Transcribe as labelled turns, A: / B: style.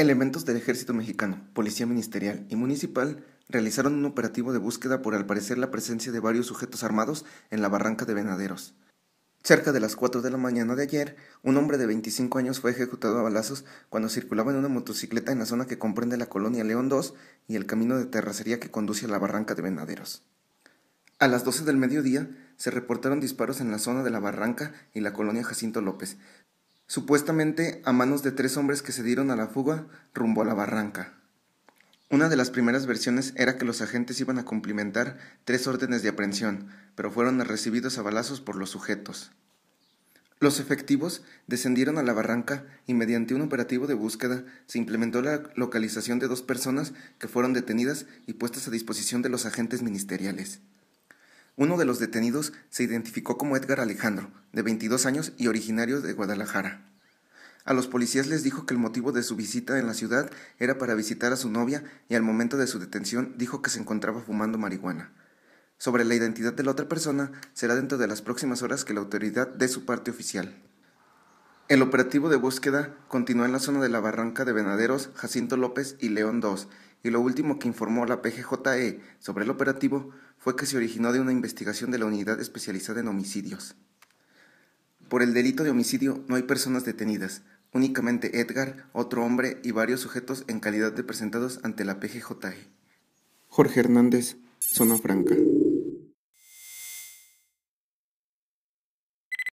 A: Elementos del Ejército Mexicano, Policía Ministerial y Municipal realizaron un operativo de búsqueda por al parecer la presencia de varios sujetos armados en la barranca de Venaderos. Cerca de las 4 de la mañana de ayer, un hombre de 25 años fue ejecutado a balazos cuando circulaba en una motocicleta en la zona que comprende la colonia León II y el camino de terracería que conduce a la barranca de Venaderos. A las 12 del mediodía se reportaron disparos en la zona de la barranca y la colonia Jacinto López, supuestamente a manos de tres hombres que se dieron a la fuga rumbo a la barranca. Una de las primeras versiones era que los agentes iban a cumplimentar tres órdenes de aprehensión, pero fueron recibidos a balazos por los sujetos. Los efectivos descendieron a la barranca y mediante un operativo de búsqueda se implementó la localización de dos personas que fueron detenidas y puestas a disposición de los agentes ministeriales. Uno de los detenidos se identificó como Edgar Alejandro, de 22 años y originario de Guadalajara. A los policías les dijo que el motivo de su visita en la ciudad era para visitar a su novia y al momento de su detención dijo que se encontraba fumando marihuana. Sobre la identidad de la otra persona será dentro de las próximas horas que la autoridad dé su parte oficial. El operativo de búsqueda continuó en la zona de la barranca de Venaderos, Jacinto López y León II, y lo último que informó la PGJE sobre el operativo fue que se originó de una investigación de la Unidad Especializada en Homicidios. Por el delito de homicidio no hay personas detenidas, únicamente Edgar, otro hombre y varios sujetos en calidad de presentados ante la PGJ.
B: Jorge Hernández,
A: Zona Franca.